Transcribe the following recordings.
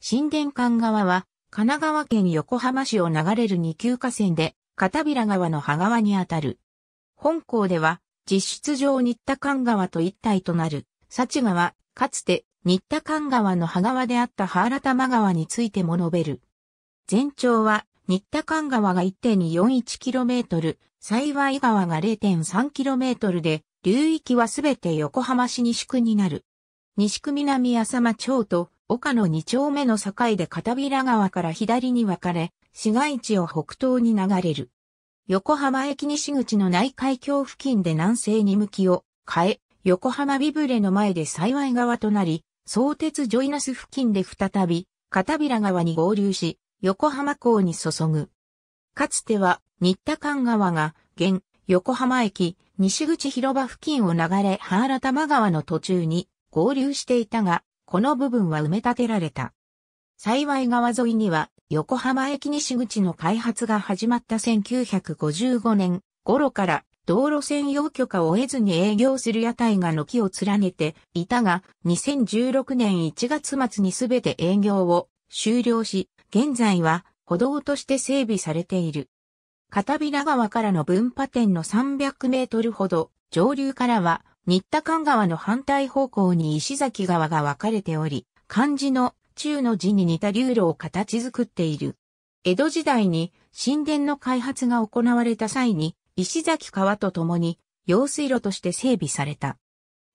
新田間川は、神奈川県横浜市を流れる二級河川で、片平川の葉川にあたる。本校では、実質上新田間川と一体となる、幸川、かつて新田間川の葉川であった原玉川についても述べる。全長は、新田間川が 1.241km、幸い川が 0.3km で、流域はすべて横浜市西区になる。西区南浅間町と岡の二丁目の境で片平川から左に分かれ、市街地を北東に流れる。横浜駅西口の内海峡付近で南西に向きを変え、横浜ビブレの前で幸い川となり、相鉄ジョイナス付近で再び、片平川に合流し、横浜港に注ぐ。かつては、新田間川が、現、横浜駅、西口広場付近を流れ、原玉川の途中に合流していたが、この部分は埋め立てられた。幸い川沿いには横浜駅西口の開発が始まった1955年頃から道路専用許可を得ずに営業する屋台が軒を連ねていたが2016年1月末にすべて営業を終了し現在は歩道として整備されている。片平川からの分派点の300メートルほど上流からは新田間川の反対方向に石崎川が分かれており、漢字の中の字に似た流路を形作っている。江戸時代に神殿の開発が行われた際に、石崎川と共に用水路として整備された。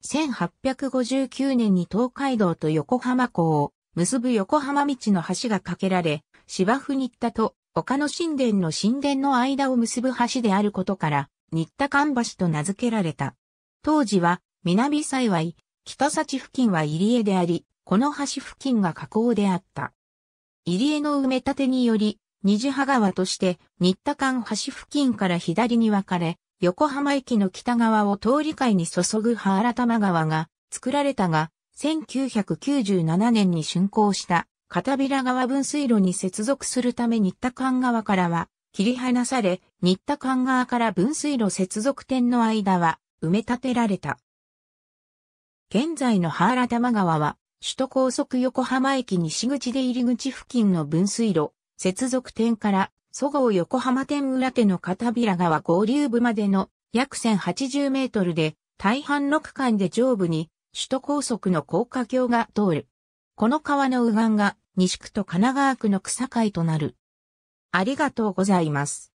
1859年に東海道と横浜港を結ぶ横浜道の橋が架けられ、芝生新田と他の神殿の神殿の間を結ぶ橋であることから、新田間橋と名付けられた。当時は南幸い、北幸付近は入江であり、この橋付近が河口であった。入江の埋め立てにより、二次派川として新田間橋付近から左に分かれ、横浜駅の北側を通り海に注ぐ葉原玉川が作られたが、1997年に竣工した片平川分水路に接続するため新田間川からは切り離され、新田間川から分水路接続点の間は埋め立てられた。現在の原玉川は、首都高速横浜駅西口で入り口付近の分水路、接続点から、そごう横浜店裏手の片平川合流部までの約1080メートルで、大半の区間で上部に首都高速の高架橋が通る。この川の右岸が西区と神奈川区の草界となる。ありがとうございます。